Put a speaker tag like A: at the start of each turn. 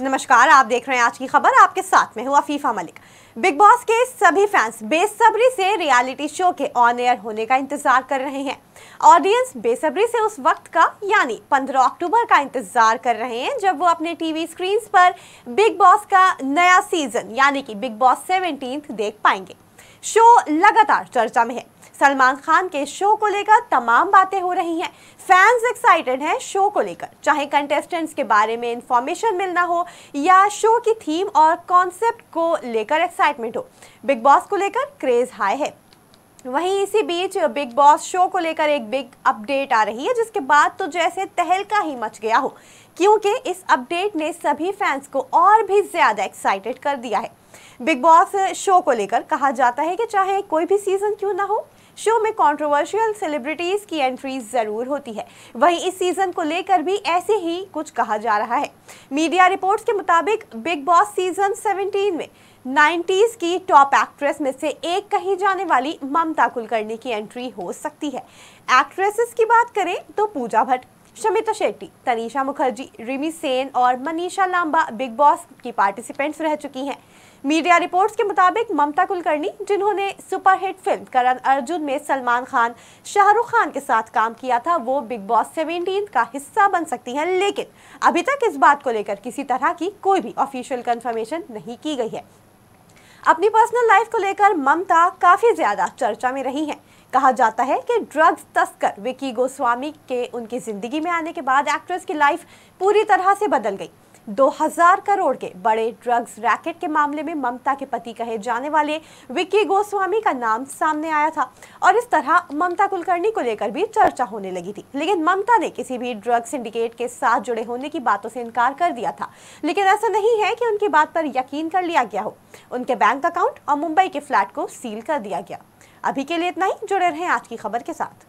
A: नमस्कार आप देख रहे हैं आज की खबर आपके साथ में हुआ फीफा मलिक बिग बॉस के सभी फैंस बेसब्री से रियलिटी शो के ऑन एयर होने का इंतजार कर रहे हैं ऑडियंस बेसब्री से उस वक्त का यानी 15 अक्टूबर का इंतजार कर रहे हैं जब वो अपने टीवी स्क्रीन पर बिग बॉस का नया सीजन यानी कि बिग बॉस सेवनटीन देख पाएंगे शो लगातार चर्चा में है सलमान खान के शो को लेकर तमाम बातें हो रही हैं फैंस एक्साइटेड हैं शो को लेकर चाहे कंटेस्टेंट्स के बारे में इंफॉर्मेशन मिलना हो या शो की थीम और कॉन्सेप्ट को लेकर एक्साइटमेंट हो बिग बॉस को लेकर क्रेज हाई है वहीं इसी बीच बिग बॉस शो को लेकर एक बिग अपडेट आ रही है जिसके बाद तो जैसे तहलका ही मच गया हो क्योंकि इस अपडेट ने सभी फैंस को और भी ज़्यादा एक्साइटेड कर दिया है बिग बॉस शो को लेकर कहा जाता है कि चाहे कोई भी सीज़न क्यों ना हो शो में कंट्रोवर्शियल सेलिब्रिटीज की एंट्री जरूर होती है वहीं इस सीजन को लेकर भी ऐसे ही कुछ कहा जा रहा है मीडिया रिपोर्ट्स के मुताबिक बिग बॉस सीजन 17 में 90s की टॉप एक्ट्रेस में से एक कही जाने वाली ममता कुलकर्णी की एंट्री हो सकती है एक्ट्रेसेस की बात करें तो पूजा भट्ट शमिता शेट्टी तनीषा मुखर्जी रिमी सेन और मनीषा लांबा बिग बॉस की पार्टिसिपेंट्स रह चुकी हैं मीडिया रिपोर्ट्स के मुताबिक ममता कुलकर्णी जिन्होंने सुपरहिट फिल्म करण अर्जुन में सलमान खान शाहरुख खान के साथ काम किया था वो बिग बॉस सेवेंटीन का हिस्सा बन सकती हैं लेकिन अभी तक इस बात को लेकर किसी तरह की कोई भी ऑफिशियल कंफर्मेशन नहीं की गई है अपनी पर्सनल लाइफ को लेकर ममता काफ़ी ज़्यादा चर्चा में रही हैं कहा जाता है कि ड्रग्स तस्कर विकी गोस्वामी के उनकी ज़िंदगी में आने के बाद एक्ट्रेस की लाइफ पूरी तरह से बदल गई 2000 करोड़ के बड़े ड्रग्स रैकेट के मामले में ममता के पति कहे जाने वाले विक्की गोस्वामी का नाम सामने आया था और इस तरह ममता कुलकर्णी को लेकर भी चर्चा होने लगी थी लेकिन ममता ने किसी भी ड्रग सिंडिकेट के साथ जुड़े होने की बातों से इनकार कर दिया था लेकिन ऐसा नहीं है कि उनकी बात पर यकीन कर लिया गया हो उनके बैंक अकाउंट और मुंबई के फ्लैट को सील कर दिया गया अभी के लिए इतना ही जुड़े रहें आज की खबर के साथ